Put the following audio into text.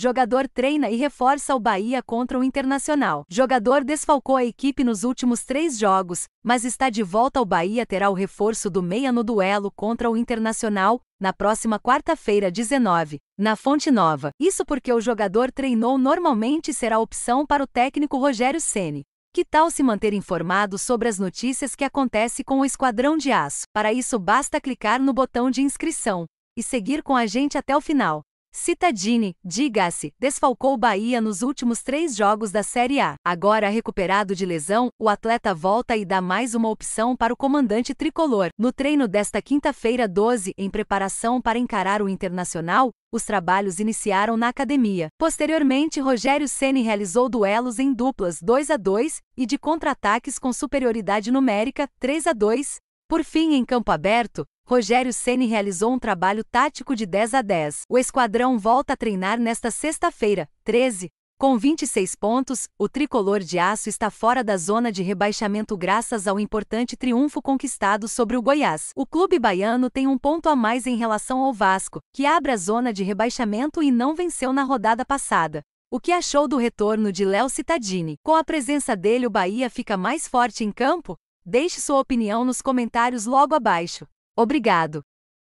Jogador treina e reforça o Bahia contra o Internacional. Jogador desfalcou a equipe nos últimos três jogos, mas está de volta ao Bahia terá o reforço do meia no duelo contra o Internacional, na próxima quarta-feira 19, na Fonte Nova. Isso porque o jogador treinou normalmente será opção para o técnico Rogério Ceni. Que tal se manter informado sobre as notícias que acontece com o Esquadrão de Aço? Para isso basta clicar no botão de inscrição e seguir com a gente até o final. Citadini, diga-se, desfalcou Bahia nos últimos três jogos da Série A. Agora recuperado de lesão, o atleta volta e dá mais uma opção para o comandante tricolor. No treino desta quinta-feira 12, em preparação para encarar o Internacional, os trabalhos iniciaram na academia. Posteriormente, Rogério Ceni realizou duelos em duplas 2 a 2 e de contra-ataques com superioridade numérica 3 a 2. Por fim, em campo aberto, Rogério Ceni realizou um trabalho tático de 10 a 10. O esquadrão volta a treinar nesta sexta-feira, 13, com 26 pontos, o tricolor de aço está fora da zona de rebaixamento graças ao importante triunfo conquistado sobre o Goiás. O clube baiano tem um ponto a mais em relação ao Vasco, que abre a zona de rebaixamento e não venceu na rodada passada. O que achou do retorno de Léo Cittadini? Com a presença dele, o Bahia fica mais forte em campo? Deixe sua opinião nos comentários logo abaixo. Obrigado.